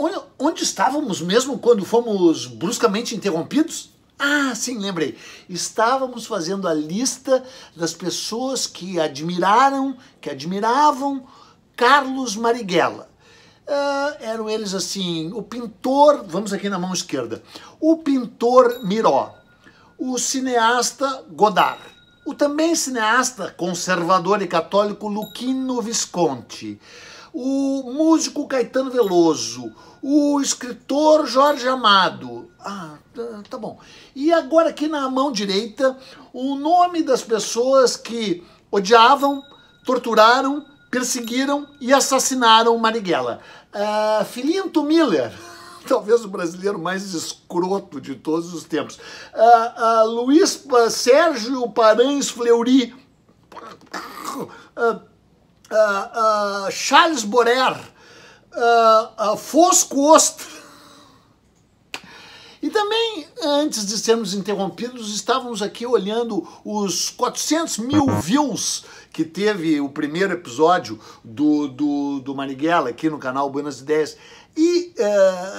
onde, onde estávamos mesmo quando fomos bruscamente interrompidos? Ah, sim, lembrei. Estávamos fazendo a lista das pessoas que admiraram, que admiravam Carlos Marighella. Uh, eram eles assim, o pintor, vamos aqui na mão esquerda, o pintor Miró, o cineasta Godard, o também cineasta conservador e católico Luquino Visconti, o músico Caetano Veloso, o escritor Jorge Amado. Ah, tá, tá bom. E agora aqui na mão direita, o nome das pessoas que odiavam, torturaram, perseguiram e assassinaram Marighella. Ah, Filinto Miller, talvez o brasileiro mais escroto de todos os tempos. Uh, Luiz Sérgio Paranhos Fleury. uh, Charles Borer, uh, Fosco Ostro. E também, antes de sermos interrompidos, estávamos aqui olhando os 400 mil views que teve o primeiro episódio do, do, do Marighella aqui no canal Buenas Ideias. E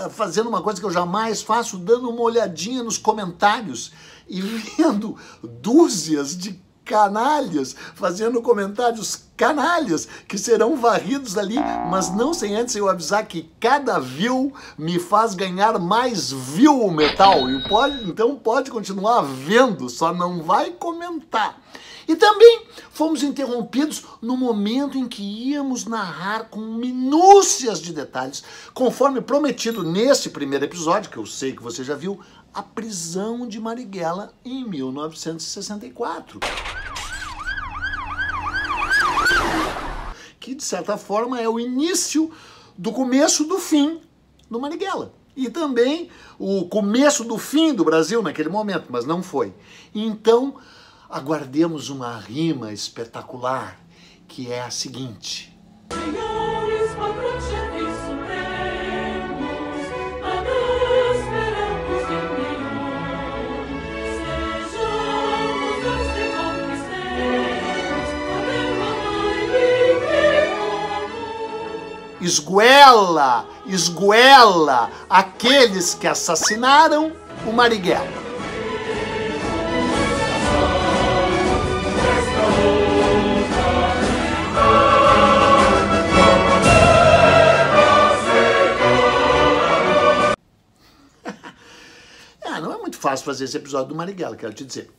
uh, fazendo uma coisa que eu jamais faço, dando uma olhadinha nos comentários e vendo dúzias de canalhas, fazendo comentários canalhas que serão varridos ali, mas não sem antes eu avisar que cada view me faz ganhar mais view o metal. E pode, então pode continuar vendo, só não vai comentar. E também fomos interrompidos no momento em que íamos narrar com minúcias de detalhes, conforme prometido nesse primeiro episódio, que eu sei que você já viu, a prisão de Marighella em 1964. Que, de certa forma, é o início do começo do fim do Marighella. E também o começo do fim do Brasil naquele momento, mas não foi. Então, aguardemos uma rima espetacular, que é a seguinte. Senhores, esguela, esguela aqueles que assassinaram o Marighella. ah, não é muito fácil fazer esse episódio do Marighella, quero te dizer.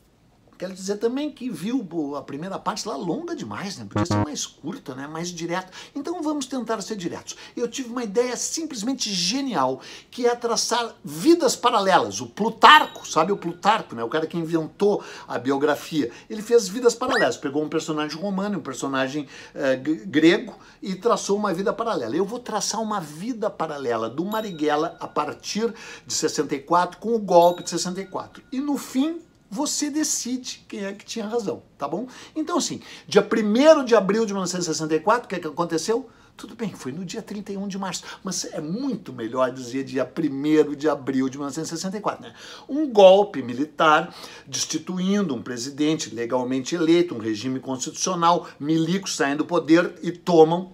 Quero dizer também que viu a primeira parte lá longa demais, né? Podia ser mais curta, né? Mais direta. Então vamos tentar ser diretos. Eu tive uma ideia simplesmente genial, que é traçar vidas paralelas. O Plutarco, sabe o Plutarco, né? O cara que inventou a biografia. Ele fez vidas paralelas. Pegou um personagem romano, um personagem eh, grego e traçou uma vida paralela. Eu vou traçar uma vida paralela do Marighella a partir de 64 com o golpe de 64. E no fim você decide quem é que tinha razão, tá bom? Então, assim, dia 1 de abril de 1964, o que, é que aconteceu? Tudo bem, foi no dia 31 de março, mas é muito melhor dizer dia 1 de abril de 1964, né? Um golpe militar destituindo um presidente legalmente eleito, um regime constitucional, milicos saem do poder e tomam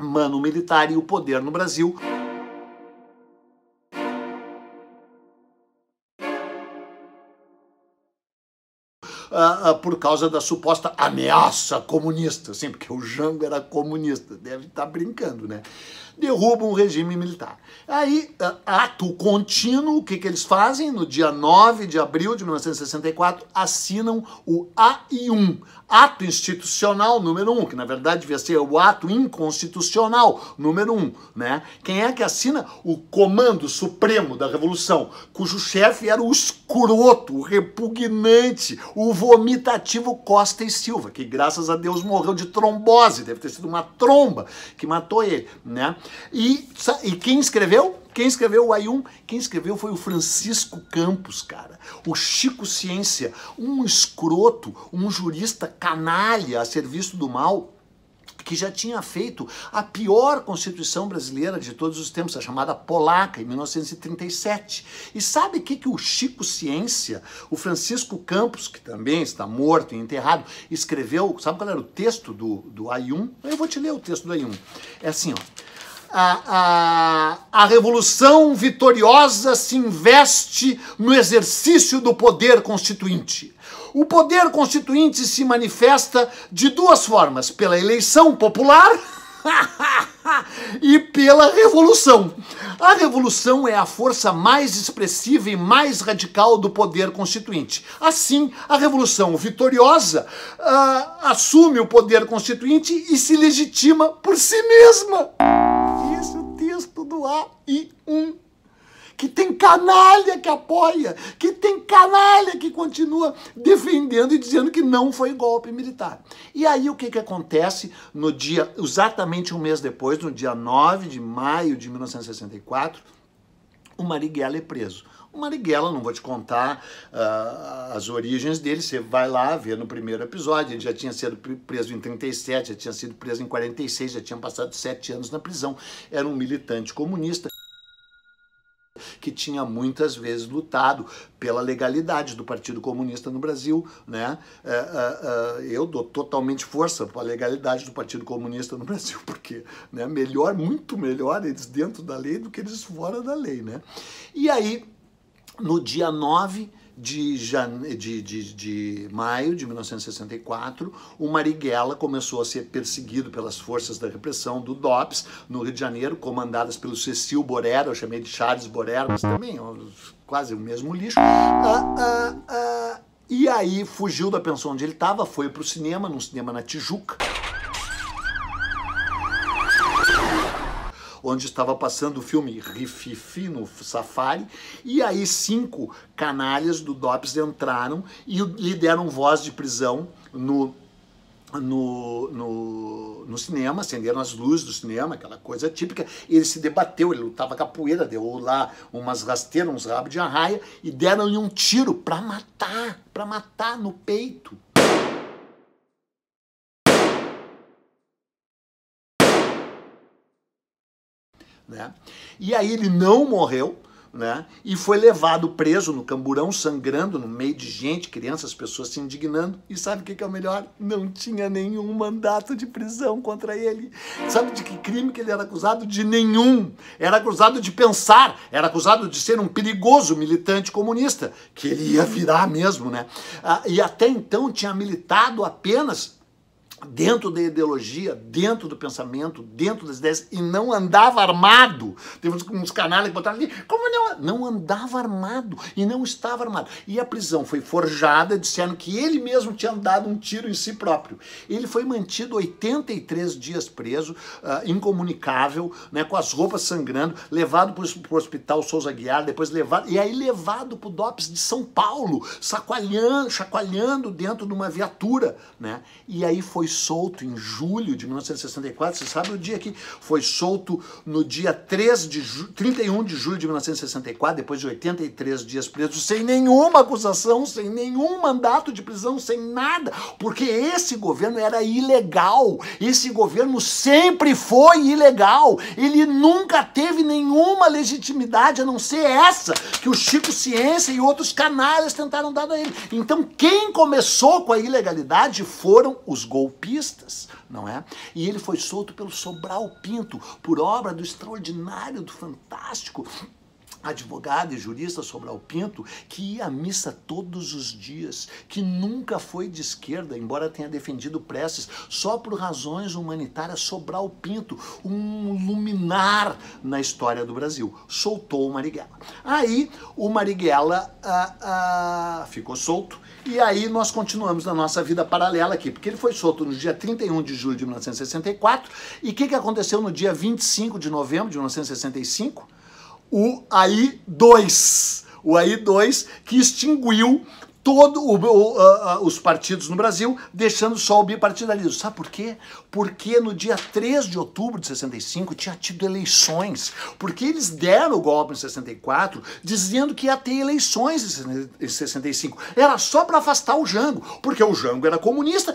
mano militar e o poder no Brasil. Ah, ah, por causa da suposta ameaça comunista, sim, porque o Jango era comunista, deve estar tá brincando, né? Derruba um regime militar. Aí, ah, ato contínuo, o que, que eles fazem? No dia 9 de abril de 1964, assinam o AI1, ato institucional número 1, que na verdade devia ser o ato inconstitucional número 1, né? Quem é que assina? O Comando Supremo da Revolução, cujo chefe era o escroto, o repugnante, o vomitativo Costa e Silva, que graças a Deus morreu de trombose, deve ter sido uma tromba que matou ele, né? E, e quem escreveu? Quem escreveu o Ayun? Quem escreveu foi o Francisco Campos, cara. O Chico Ciência, um escroto, um jurista canalha a serviço do mal, que já tinha feito a pior Constituição brasileira de todos os tempos, a chamada polaca, em 1937. E sabe o que, que o Chico Ciência, o Francisco Campos, que também está morto e enterrado, escreveu? Sabe qual era o texto do, do AI-1? Eu vou te ler o texto do AI-1. É assim, ó. A, a, a, revolução vitoriosa se investe no exercício do poder constituinte. O poder constituinte se manifesta de duas formas: pela eleição popular e pela revolução. A revolução é a força mais expressiva e mais radical do poder constituinte. Assim, a revolução vitoriosa uh, assume o poder constituinte e se legitima por si mesma. Esse é o texto do A e 1 que tem canalha que apoia, que tem canalha que continua defendendo e dizendo que não foi golpe militar. E aí o que, que acontece no dia, exatamente um mês depois, no dia 9 de maio de 1964, o Marighella é preso. O Marighella, não vou te contar uh, as origens dele, você vai lá ver no primeiro episódio. Ele já tinha sido preso em 37, já tinha sido preso em 46, já tinha passado sete anos na prisão. Era um militante comunista que tinha muitas vezes lutado pela legalidade do Partido Comunista no Brasil, né? É, é, é, eu dou totalmente força para a legalidade do Partido Comunista no Brasil, porque, né? Melhor, muito melhor eles dentro da lei do que eles fora da lei, né? E aí, no dia 9 de, jane... de, de, de maio de 1964, o Marighella começou a ser perseguido pelas forças da repressão do DOPS no Rio de Janeiro, comandadas pelo Cecil Borera, eu chamei de Charles Borera, mas também é quase o mesmo lixo. Ah, ah, ah. E aí fugiu da pensão onde ele estava, foi para o cinema, num cinema na Tijuca. onde estava passando o filme Rififi no Safari, e aí cinco canalhas do DOPS entraram e lhe deram voz de prisão no no, no, no, cinema, acenderam as luzes do cinema, aquela coisa típica. Ele se debateu, ele lutava capoeira, deu lá umas rasteiras, uns rabos de arraia e deram-lhe um tiro para matar, para matar no peito. Né? E aí ele não morreu, né? E foi levado preso no camburão, sangrando, no meio de gente, crianças, pessoas se indignando. E sabe o que, é o melhor? Não tinha nenhum mandato de prisão contra ele. Sabe de que crime que ele era acusado? De nenhum. Era acusado de pensar, era acusado de ser um perigoso militante comunista, que ele ia virar mesmo, né? Ah, e até então tinha militado apenas dentro da ideologia, dentro do pensamento, dentro das ideias, e não andava armado. Teve uns, canalhas que botaram ali, como não? Não andava armado, e não estava armado. E a prisão foi forjada, disseram que ele mesmo tinha dado um tiro em si próprio. Ele foi mantido 83 dias preso, uh, incomunicável, né, com as roupas sangrando, levado para o hospital Souza Guiar, depois levado, e aí levado para o DOPS de São Paulo, chacoalhando, chacoalhando dentro de uma viatura, né, e aí foi foi solto em julho de 1964. Você sabe o dia que foi solto no dia 3 de ju 31 de julho de 1964, depois de 83 dias preso, sem nenhuma acusação, sem nenhum mandato de prisão, sem nada, porque esse governo era ilegal. Esse governo sempre foi ilegal. Ele nunca teve nenhuma legitimidade a não ser essa que o Chico Ciência e outros canalhas tentaram dar a ele. Então, quem começou com a ilegalidade foram os golpistas golpistas, não é? E ele foi solto pelo Sobral Pinto, por obra do extraordinário, do fantástico advogado e jurista Sobral Pinto, que ia à missa todos os dias, que nunca foi de esquerda, embora tenha defendido preces, só por razões humanitárias, Sobral Pinto, um luminar na história do Brasil, soltou o Marighella. Aí o Marighella ah, ah, ficou solto, e aí nós continuamos na nossa vida paralela aqui, porque ele foi solto no dia 31 de julho de 1964, e o que, que aconteceu no dia 25 de novembro de 1965? o AI2. O AI2 que extinguiu todos os partidos no Brasil, deixando só o bipartidarismo. Sabe por quê? Porque no dia 3 de outubro de 65 tinha tido eleições. Porque eles deram o golpe em 64, dizendo que ia ter eleições em 65. Era só para afastar o Jango, porque o Jango era comunista.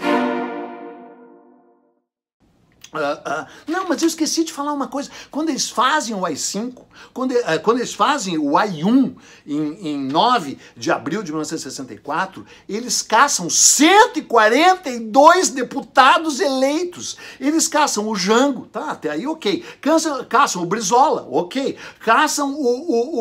Uh, uh, não, mas eu esqueci de falar uma coisa. Quando eles fazem o AI-5, quando, uh, quando, eles fazem o AI-1 em, em 9 de abril de 1964, eles caçam 142 deputados eleitos. Eles caçam o Jango, tá, até aí ok. Caçam, caçam o Brizola, ok. Caçam o, o,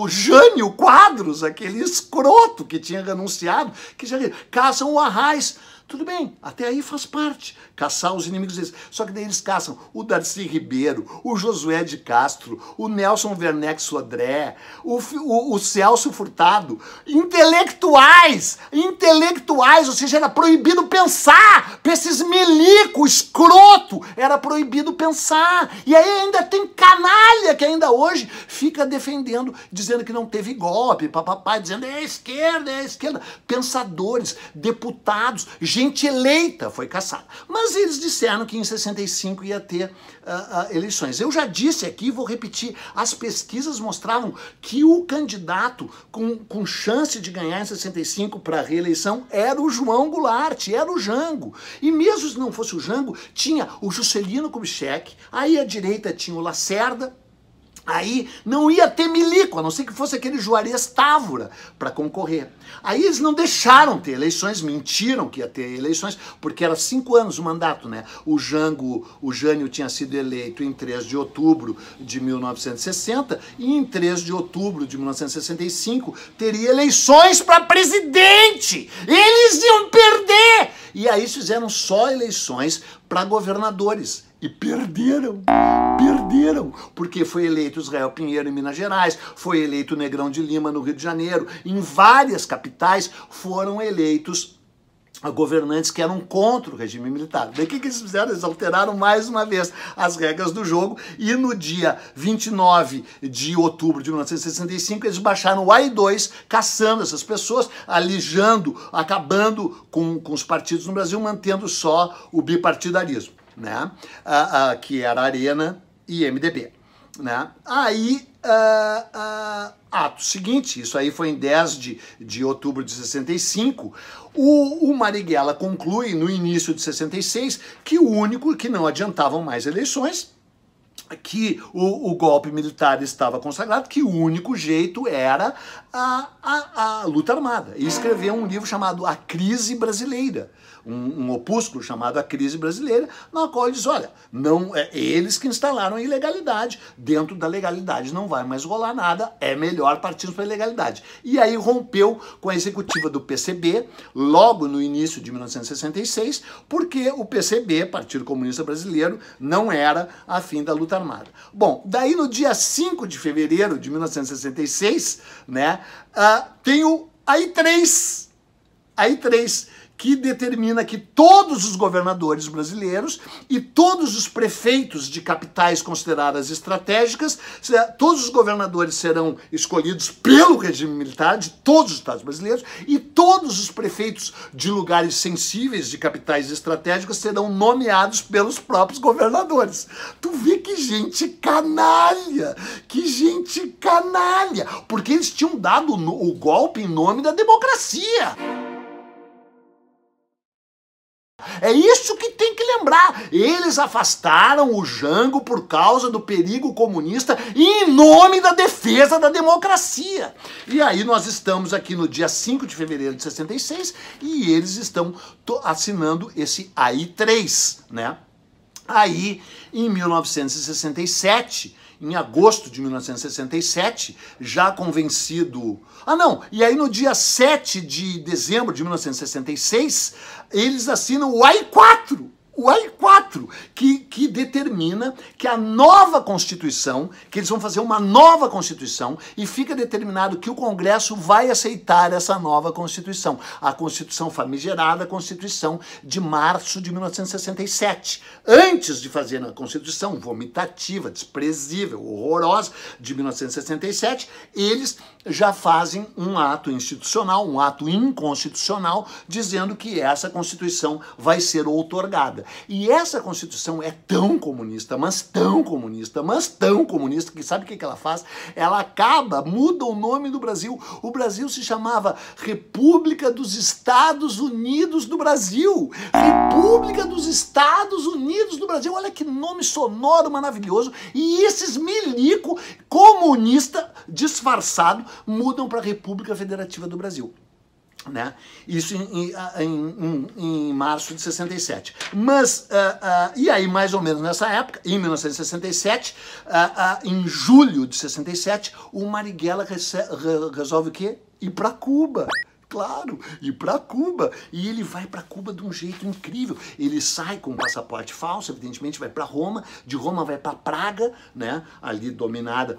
o, o Jânio Quadros, aquele escroto que tinha renunciado. Que já... Caçam o Arraes. Tudo bem, até aí faz parte, caçar os inimigos deles. Só que daí eles caçam o Darcy Ribeiro, o Josué de Castro, o Nelson Werneck Sodré, o, o, o Celso Furtado. Intelectuais! Intelectuais! Ou seja, era proibido pensar! Pra esses milicos escroto, era proibido pensar. E aí ainda tem canalha que ainda hoje fica defendendo, dizendo que não teve golpe, papapá, dizendo é a esquerda, é a esquerda. Pensadores, deputados, gente gente eleita foi caçada. Mas eles disseram que em 65 ia ter uh, uh, eleições. Eu já disse aqui vou repetir: as pesquisas mostravam que o candidato com, com chance de ganhar em 65 para reeleição era o João Goulart, era o Jango. E mesmo se não fosse o Jango, tinha o Juscelino Kubitschek, aí à direita tinha o Lacerda, Aí não ia ter milico, a não ser que fosse aquele Juarez Távora para concorrer. Aí eles não deixaram ter eleições, mentiram que ia ter eleições, porque era cinco anos o mandato, né? O Jango, o Jânio tinha sido eleito em 3 de outubro de 1960 e em 3 de outubro de 1965 teria eleições para presidente. Eles iam perder! E aí fizeram só eleições para governadores e perderam, perderam, porque foi eleito Israel Pinheiro em Minas Gerais, foi eleito Negrão de Lima no Rio de Janeiro, em várias capitais foram eleitos governantes que eram contra o regime militar. Daí o que, que eles fizeram? Eles alteraram mais uma vez as regras do jogo e no dia 29 de outubro de 1965 eles baixaram o AI-2, caçando essas pessoas, alijando, acabando com, com os partidos no Brasil, mantendo só o bipartidarismo, né? Ah, ah, que era Arena e MDB. Né? Aí, uh, uh, ato seguinte, isso aí foi em 10 de, de outubro de 65, o, o Marighella conclui no início de 66 que o único que não adiantavam mais eleições que o, o, golpe militar estava consagrado, que o único jeito era a, a, a luta armada. E escreveu um livro chamado A Crise Brasileira, um, um opúsculo chamado A Crise Brasileira, na qual ele diz, olha, não é eles que instalaram a ilegalidade, dentro da legalidade não vai mais rolar nada, é melhor partirmos para a ilegalidade. E aí rompeu com a executiva do PCB, logo no início de 1966, porque o PCB, Partido Comunista Brasileiro, não era afim da luta armada. Bom, daí no dia 5 de fevereiro de 1966, né, uh, tem o AI3, AI3, que determina que todos os governadores brasileiros e todos os prefeitos de capitais consideradas estratégicas, todos os governadores serão escolhidos pelo regime militar de todos os estados brasileiros e todos os prefeitos de lugares sensíveis de capitais estratégicas serão nomeados pelos próprios governadores. Tu vê que gente canalha, que gente canalha, porque eles tinham dado o golpe em nome da democracia. É isso que tem que lembrar. Eles afastaram o Jango por causa do perigo comunista em nome da defesa da democracia. E aí nós estamos aqui no dia 5 de fevereiro de 66 e eles estão assinando esse AI-3, né? Aí, em 1967, em agosto de 1967, já convencido. Ah, não! E aí no dia 7 de dezembro de 1966, eles assinam o AI-4, o ai 4 que, que determina que a nova Constituição, que eles vão fazer uma nova Constituição, e fica determinado que o Congresso vai aceitar essa nova Constituição, a Constituição famigerada, a Constituição de março de 1967. Antes de fazer a Constituição vomitativa, desprezível, horrorosa, de 1967, eles já fazem um ato institucional, um ato inconstitucional, dizendo que essa Constituição vai ser outorgada. E essa Constituição é tão comunista, mas tão comunista, mas tão comunista, que sabe o que, que ela faz? Ela acaba, muda o nome do Brasil. O Brasil se chamava República dos Estados Unidos do Brasil. República dos Estados Unidos do Brasil. Olha que nome sonoro maravilhoso. E esses milico comunista disfarçado mudam para República Federativa do Brasil. Né? Isso em, em, em, em, março de 67. Mas, uh, uh, e aí, mais ou menos nessa época, em 1967, uh, ah, em julho de 67, o Marighella resolve o quê? Ir para Cuba claro, Ir para Cuba. E ele vai para Cuba de um jeito incrível. Ele sai com um passaporte falso, evidentemente vai para Roma, de Roma vai para Praga, né, ali dominada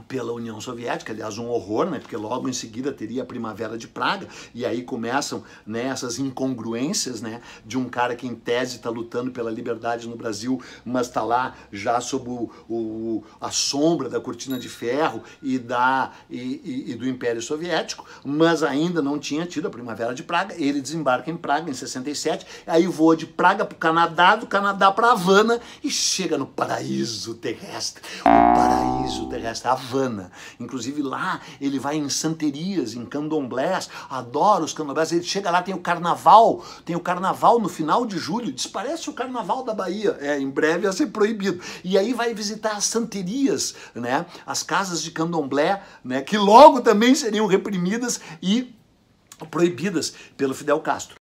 pela União Soviética, aliás, um horror, né? Porque logo em seguida teria a Primavera de Praga, e aí começam né, essas incongruências, né? De um cara que em tese está lutando pela liberdade no Brasil, mas está lá já sob o, o, a sombra da cortina de ferro e, da, e, e, e, do Império Soviético, mas ainda não tinha tido a Primavera de Praga. Ele desembarca em Praga em 67, aí voa de Praga para o Canadá, do Canadá para Havana e chega no paraíso terrestre. O paraíso terrestre. Havana. Inclusive lá ele vai em santerias, em candomblés, adora os candomblés. Ele chega lá, tem o carnaval, tem o carnaval no final de julho, desparece o carnaval da Bahia. É, em breve vai ser proibido. E aí vai visitar as santerias, né? As casas de candomblé, né? Que logo também seriam reprimidas e proibidas pelo Fidel Castro.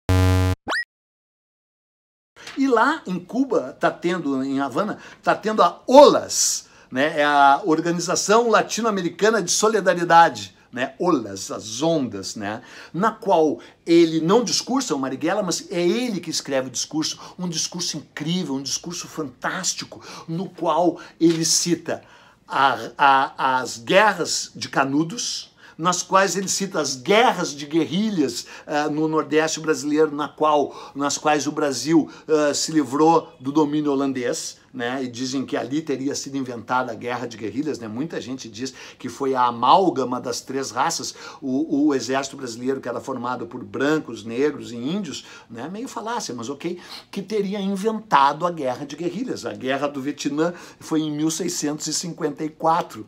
E lá em Cuba, tá tendo, em Havana, tá tendo a OLAS, né? É a Organização Latino-Americana de Solidariedade, né? Olas, as ondas, né? Na qual ele não discursa o Marighella, mas é ele que escreve o discurso, um discurso incrível, um discurso fantástico, no qual ele cita a, a, as guerras de Canudos, nas quais ele cita as guerras de guerrilhas uh, no Nordeste brasileiro, na qual, nas quais o Brasil uh, se livrou do domínio holandês, né? E dizem que ali teria sido inventada a guerra de guerrilhas, né? Muita gente diz que foi a amálgama das três raças, o, o exército brasileiro que era formado por brancos, negros e índios, né? Meio falácia, mas ok, que teria inventado a guerra de guerrilhas. A guerra do Vietnã foi em 1654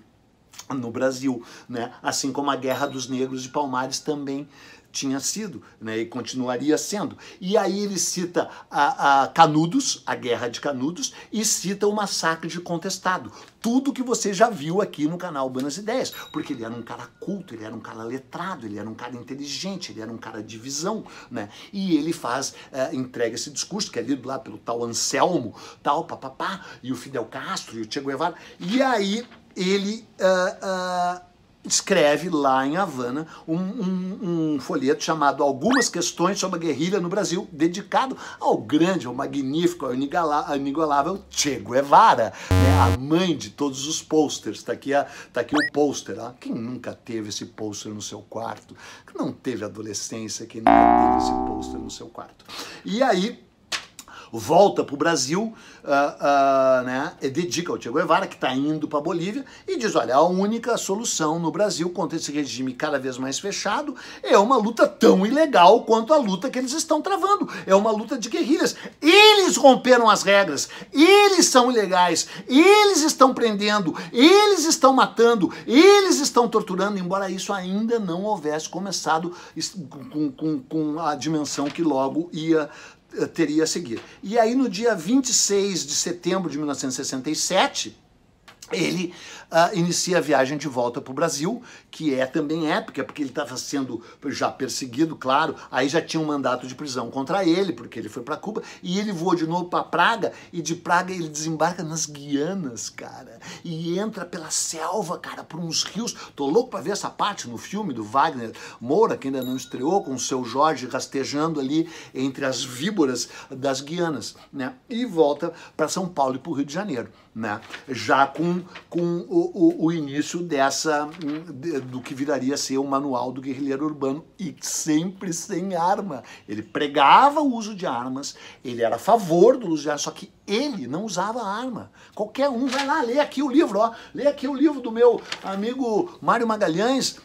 no Brasil, né? Assim como a guerra dos negros de Palmares também tinha sido né, e continuaria sendo. E aí ele cita a, a, Canudos, a Guerra de Canudos, e cita o Massacre de Contestado. Tudo que você já viu aqui no canal Buenas Ideias, porque ele era um cara culto, ele era um cara letrado, ele era um cara inteligente, ele era um cara de visão, né? E ele faz, é, entrega esse discurso que é lido lá pelo tal Anselmo, tal, papapá, e o Fidel Castro e o Che Guevara. E aí ele... Uh, uh, escreve lá em Havana um, um, um, folheto chamado Algumas Questões sobre a Guerrilha no Brasil, dedicado ao grande, ao magnífico, ao inigualável Che Guevara, né? a mãe de todos os posters. Está aqui, a, tá aqui o pôster. quem nunca teve esse pôster no seu quarto? Quem não teve adolescência, quem nunca teve esse pôster no seu quarto? E aí volta para o Brasil, uh, uh, né, dedica ao Che Guevara, que está indo para a Bolívia, e diz: olha, a única solução no Brasil contra esse regime cada vez mais fechado é uma luta tão ilegal quanto a luta que eles estão travando. É uma luta de guerrilhas. Eles romperam as regras, eles são ilegais, eles estão prendendo, eles estão matando, eles estão torturando, embora isso ainda não houvesse começado com, com, com a dimensão que logo ia teria a seguir. E aí, no dia 26 de setembro de 1967, ele uh, inicia a viagem de volta para o Brasil, que é também épica, porque ele estava sendo já perseguido, claro, aí já tinha um mandato de prisão contra ele, porque ele foi para Cuba, e ele voa de novo para Praga, e de Praga ele desembarca nas Guianas, cara, e entra pela selva, cara, por uns rios. Tô louco para ver essa parte no filme do Wagner Moura, que ainda não estreou, com o seu Jorge rastejando ali entre as víboras das Guianas, né? E volta para São Paulo e para o Rio de Janeiro né? já com, com o, o, o, início dessa hum, do que viraria ser o manual do guerrilheiro urbano e sempre sem arma. Ele pregava o uso de armas, ele era a favor do uso de armas, só que ele não usava arma. Qualquer um vai lá, lê aqui o livro, ó, lê aqui o livro do meu amigo Mário Magalhães,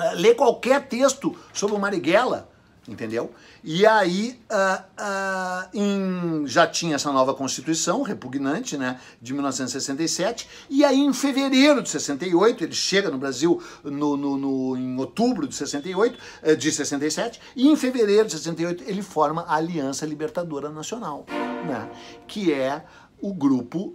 é, lê qualquer texto sobre o Marighella, entendeu? E aí uh, uh, em, já tinha essa nova Constituição, repugnante, né, de 1967, e aí em fevereiro de 68, ele chega no Brasil no, no, no, em outubro de 68, eh, de 67, e em fevereiro de 68 ele forma a Aliança Libertadora Nacional, né, que é o grupo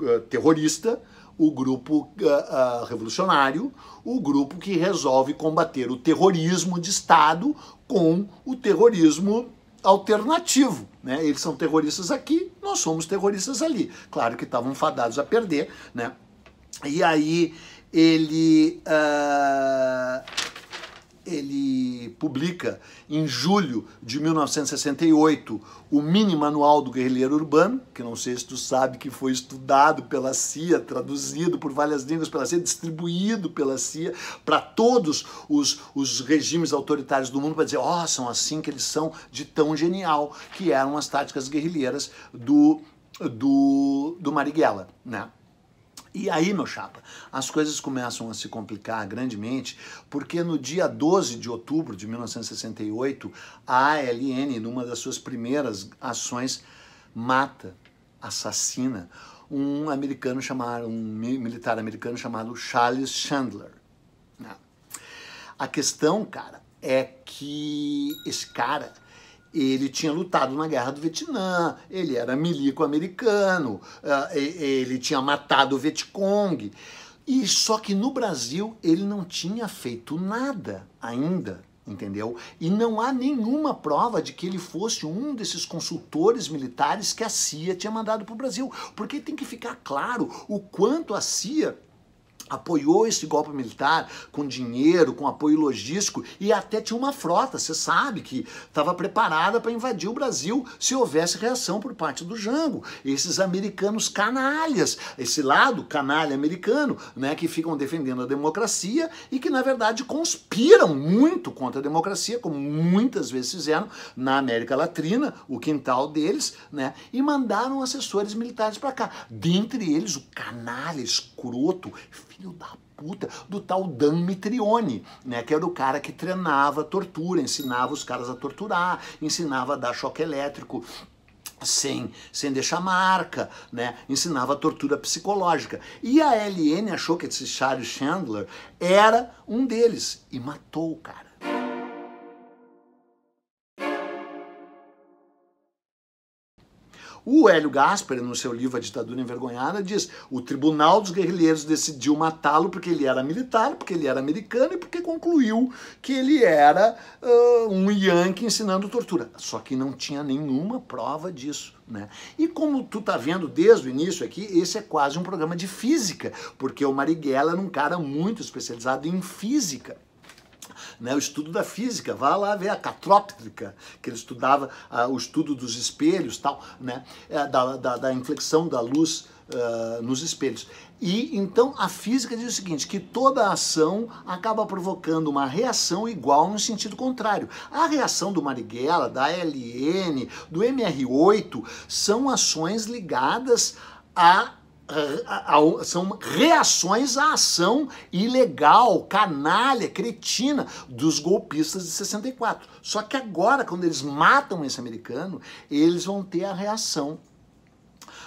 uh, terrorista o grupo uh, uh, revolucionário, o grupo que resolve combater o terrorismo de Estado com o terrorismo alternativo. Né? Eles são terroristas aqui, nós somos terroristas ali. Claro que estavam fadados a perder, né? E aí ele. Uh, ele publica em julho de 1968 o mini manual do guerrilheiro urbano, que não sei se tu sabe que foi estudado pela CIA, traduzido por várias línguas pela CIA, distribuído pela CIA para todos os, os regimes autoritários do mundo para dizer, ó, oh, são assim que eles são de tão genial que eram as táticas guerrilheiras do do, do Marighella, né? E aí, meu chapa, as coisas começam a se complicar grandemente, porque no dia 12 de outubro de 1968, a ALN, numa das suas primeiras ações, mata, assassina um americano chamado, um militar americano chamado Charles Chandler. Ah. A questão, cara, é que esse cara ele tinha lutado na guerra do Vietnã, ele era milico americano, ah, ele tinha matado o Vietcong. E só que no Brasil ele não tinha feito nada ainda entendeu? E não há nenhuma prova de que ele fosse um desses consultores militares que a CIA tinha mandado para o Brasil, porque tem que ficar claro o quanto a CIA apoiou esse golpe militar com dinheiro, com apoio logístico e até tinha uma frota, você sabe, que estava preparada para invadir o Brasil se houvesse reação por parte do Jango. Esses americanos canalhas, esse lado canalha americano, né, que ficam defendendo a democracia e que na verdade conspiram muito contra a democracia, como muitas vezes fizeram na América Latina, o quintal deles, né, e mandaram assessores militares para cá. Dentre eles o canalha escroto filho da puta do tal Dan Mitrione, né, que era o cara que treinava tortura, ensinava os caras a torturar, ensinava a dar choque elétrico sem, sem deixar marca, né? ensinava tortura psicológica. E a LN achou que esse Charles Chandler era um deles e matou o cara. O Hélio Gasper, no seu livro A Ditadura Envergonhada, diz: o Tribunal dos Guerrilheiros decidiu matá-lo porque ele era militar, porque ele era americano e porque concluiu que ele era uh, um Yankee ensinando tortura. Só que não tinha nenhuma prova disso. Né? E como tu tá vendo desde o início aqui, esse é quase um programa de física, porque o Marighella era um cara muito especializado em física né, o estudo da física, vá lá ver a catróptrica, que ele estudava uh, o estudo dos espelhos, tal, né, eh, da, da, da inflexão da luz uh, nos espelhos. E então a física diz o seguinte: que toda ação acaba provocando uma reação igual no sentido contrário. A reação do Marighella, da LN, do MR8 são ações ligadas a são reações à ação ilegal, canalha, cretina dos golpistas de 64. Só que agora, quando eles matam esse americano, eles vão ter a reação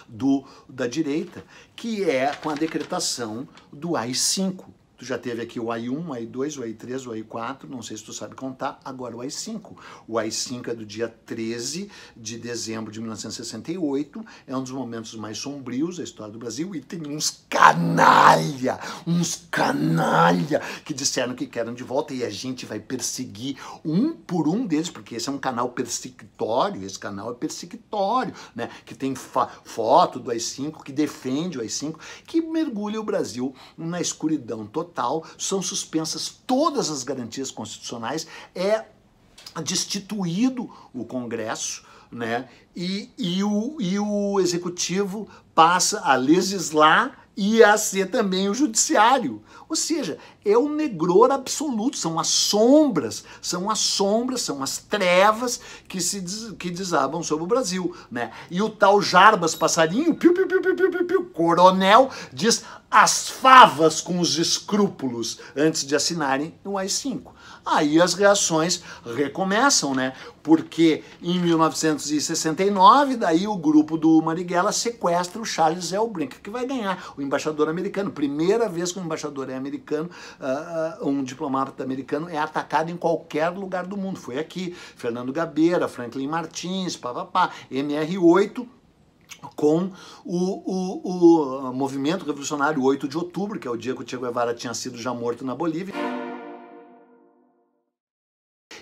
do, da direita, que é com a decretação do AI-5, Tu já teve aqui o AI1, o AI2, o AI3, o AI4, não sei se tu sabe contar, agora o AI5. O AI5 é do dia 13 de dezembro de 1968, é um dos momentos mais sombrios da história do Brasil e tem uns canalha, uns canalha que disseram que querem de volta e a gente vai perseguir um por um deles, porque esse é um canal persecutório, esse canal é persecutório, né? Que tem foto do AI5, que defende o AI5, que mergulha o Brasil na escuridão total total, são suspensas todas as garantias constitucionais, é destituído o Congresso, né? E, e, o, e o executivo passa a legislar ia ser também o judiciário. Ou seja, é o negror absoluto, são as sombras, são as sombras, são as trevas que se des, que desabam sobre o Brasil, né? E o tal Jarbas Passarinho, piu, piu, piu, piu, piu, piu, piu coronel, diz as favas com os escrúpulos antes de assinarem o AI-5 aí as reações recomeçam, né? Porque em 1969, daí o grupo do Marighella sequestra o Charles Elbrink, que vai ganhar o embaixador americano. Primeira vez que um embaixador é americano, uh, um diplomata americano é atacado em qualquer lugar do mundo. Foi aqui, Fernando Gabeira, Franklin Martins, papapá, MR8, com o, o, o movimento revolucionário 8 de outubro, que é o dia que o Che Guevara tinha sido já morto na Bolívia.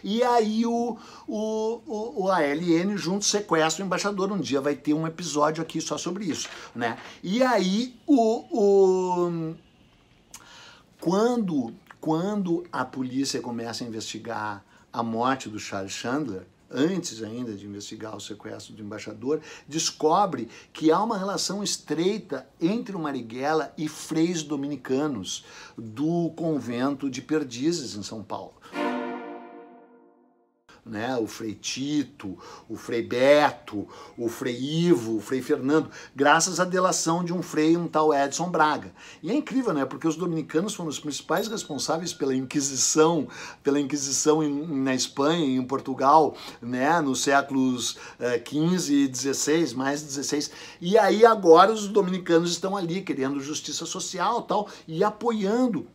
E aí o, o, o, o ALN junto sequestra o embaixador. Um dia vai ter um episódio aqui só sobre isso, né? E aí o, o quando quando a polícia começa a investigar a morte do Charles Chandler, antes ainda de investigar o sequestro do embaixador, descobre que há uma relação estreita entre o Marighella e freis dominicanos do convento de Perdizes, em São Paulo né? O Frei Tito, o Frei Beto, o Frei Ivo, o Frei Fernando, graças à delação de um Frei, um tal Edson Braga. E é incrível, né? Porque os dominicanos foram os principais responsáveis pela Inquisição, pela Inquisição em, na Espanha, em Portugal, né? Nos séculos XV eh, e XVI, mais XVI. E aí agora os dominicanos estão ali querendo justiça social, tal, e apoiando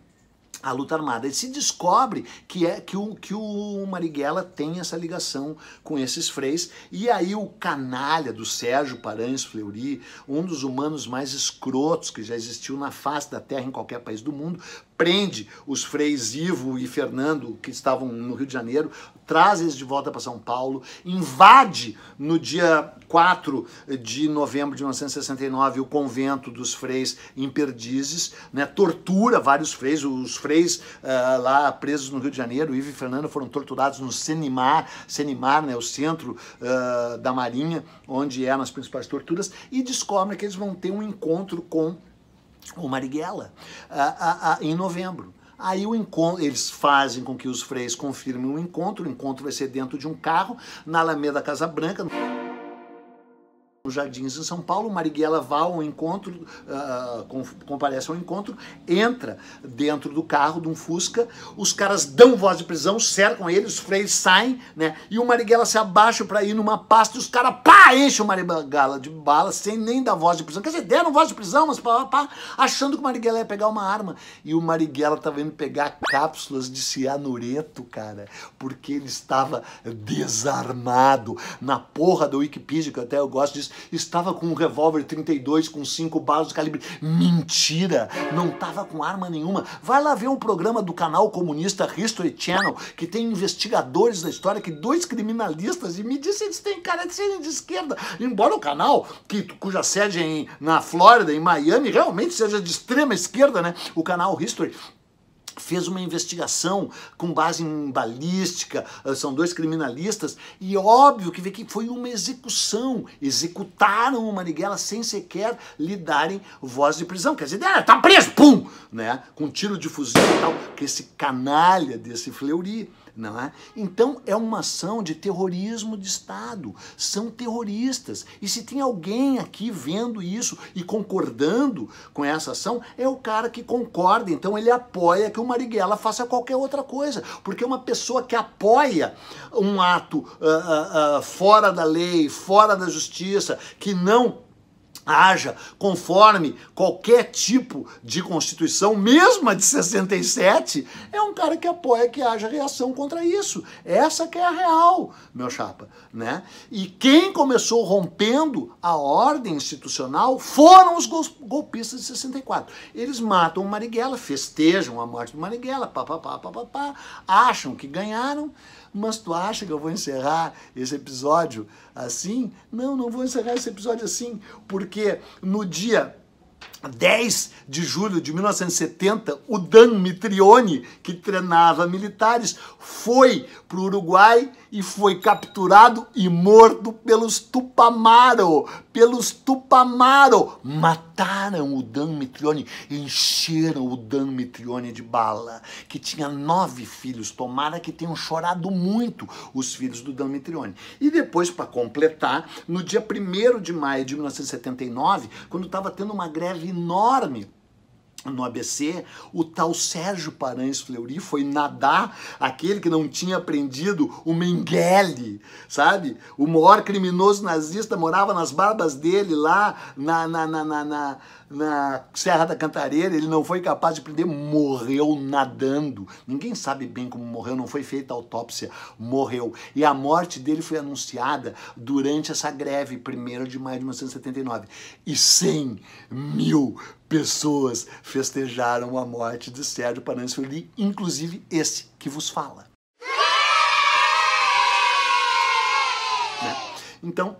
a luta armada. E se descobre que é que o, que o Marighella tem essa ligação com esses freis. E aí o canalha do Sérgio Paranhos Fleury, um dos humanos mais escrotos que já existiu na face da Terra em qualquer país do mundo, prende os freis Ivo e Fernando, que estavam no Rio de Janeiro, traz eles de volta para São Paulo, invade no dia 4 de novembro de 1969 o convento dos freis em Perdizes, né, tortura vários freis, os freis uh, lá presos no Rio de Janeiro, Ivo e Fernando foram torturados no Senimar, Senimar, né, o centro uh, da Marinha, onde eram é as principais torturas, e descobre que eles vão ter um encontro com ou Marighella, em novembro. Aí o encontro, eles fazem com que os freios confirmem o encontro, o encontro vai ser dentro de um carro, na Alameda Casa Branca. Jardins em São Paulo, Marighella vai ao encontro, uh, comparece ao encontro, entra dentro do carro, de um Fusca, os caras dão voz de prisão, cercam ele, os freios saem, né? E o Marighella se abaixa para ir numa pasta e os caras, pá, enchem o Marighella de bala sem nem dar voz de prisão. Quer dizer, deram voz de prisão, mas pá, pá, achando que o Marighella ia pegar uma arma. E o Marighella tá vendo pegar cápsulas de cianureto, cara, porque ele estava desarmado. Na porra do Wikipedia, que até eu gosto disso, estava com um revólver 32 com 5 balas de calibre. Mentira! Não estava com arma nenhuma. Vai lá ver o um programa do canal comunista History Channel, que tem investigadores da história, que dois criminalistas, e me disse eles têm cara de serem de esquerda. Embora o canal, que, cuja sede é em, na Flórida, em Miami, realmente seja de extrema esquerda, né? O canal History fez uma investigação com base em balística, ah, são dois criminalistas, e é óbvio que vê que foi uma execução. Executaram o Marighella sem sequer lhe darem voz de prisão. Quer dizer, ah, tá preso, pum! Né? Com tiro de fuzil e tal, que esse canalha desse Fleury não é? Então é uma ação de terrorismo de Estado. São terroristas. E se tem alguém aqui vendo isso e concordando com essa ação, é o cara que concorda. Então ele apoia que o Marighella faça qualquer outra coisa. Porque uma pessoa que apoia um ato uh, uh, uh, fora da lei, fora da justiça, que não haja conforme qualquer tipo de constituição, mesmo a de 67, é um cara que apoia que haja reação contra isso. Essa que é a real, meu chapa, né? E quem começou rompendo a ordem institucional foram os golpistas de 64. Eles matam o Marighella, festejam a morte do Marighella, papapá, papapá, acham que ganharam, mas tu acha que eu vou encerrar esse episódio assim? Não, não vou encerrar esse episódio assim, porque no dia 10 de julho de 1970, o Dan Mitrione, que treinava militares, foi para o Uruguai e foi capturado e morto pelos Tupamaro. Pelos Tupamaro. Mataram o Dan Mitrione, encheram o Dan Mitrione de bala, que tinha nove filhos. Tomara que tenham chorado muito os filhos do Dan Mitrione. E depois, para completar, no dia 1 de maio de 1979, quando estava tendo uma greve enorme no ABC, o tal Sérgio Paranhos Fleury foi nadar aquele que não tinha aprendido o Mengele, sabe? O maior criminoso nazista morava nas barbas dele lá na, na, na, na, na na Serra da Cantareira, ele não foi capaz de prender, morreu nadando. Ninguém sabe bem como morreu, não foi feita autópsia, morreu. E a morte dele foi anunciada durante essa greve, 1 de maio de 1979. E 100 mil pessoas festejaram a morte de Sérgio Panancio inclusive esse que vos fala. Né? Então,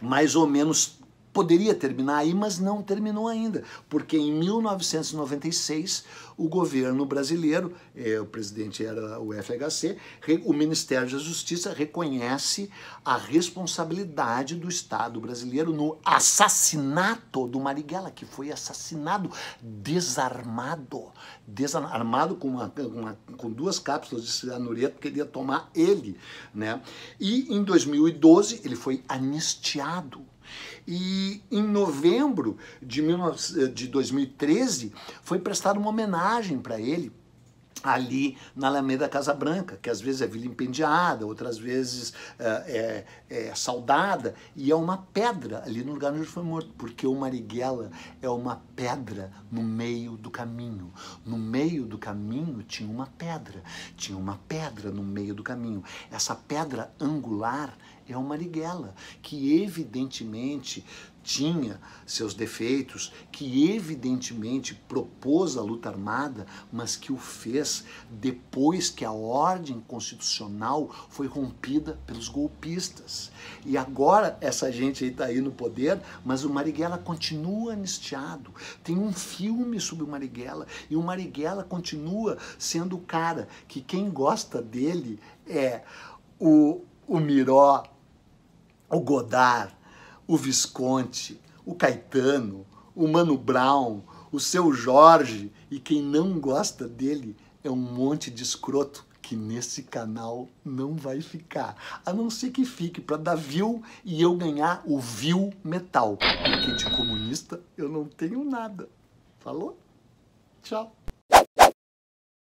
mais ou menos Poderia terminar aí, mas não terminou ainda, porque em 1996 o governo brasileiro, é, o presidente era o FHC, o Ministério da Justiça reconhece a responsabilidade do Estado brasileiro no assassinato do Marighella, que foi assassinado desarmado, desarmado com, uma, uma, com duas cápsulas de cianureto, queria tomar ele, né? E em 2012 ele foi anistiado e em novembro de, 19, eh, de 2013 foi prestada uma homenagem para ele ali na Alameda Casa Branca, que às vezes é vilipendiada, outras vezes eh, é, é, é, saudada, e é uma pedra ali no lugar onde foi morto, porque o Marighella é uma pedra no meio do caminho. No meio do caminho tinha uma pedra, tinha uma pedra no meio do caminho. Essa pedra angular é o Marighella, que evidentemente tinha seus defeitos, que evidentemente propôs a luta armada, mas que o fez depois que a ordem constitucional foi rompida pelos golpistas. E agora essa gente aí está aí no poder, mas o Marighella continua anistiado. Tem um filme sobre o Marighella e o Marighella continua sendo o cara que quem gosta dele é o, o Miró, o Godard, o Visconde, o Caetano, o Mano Brown, o seu Jorge e quem não gosta dele é um monte de escroto que nesse canal não vai ficar. A não ser que fique para dar view e eu ganhar o view metal. Porque de comunista eu não tenho nada. Falou? Tchau.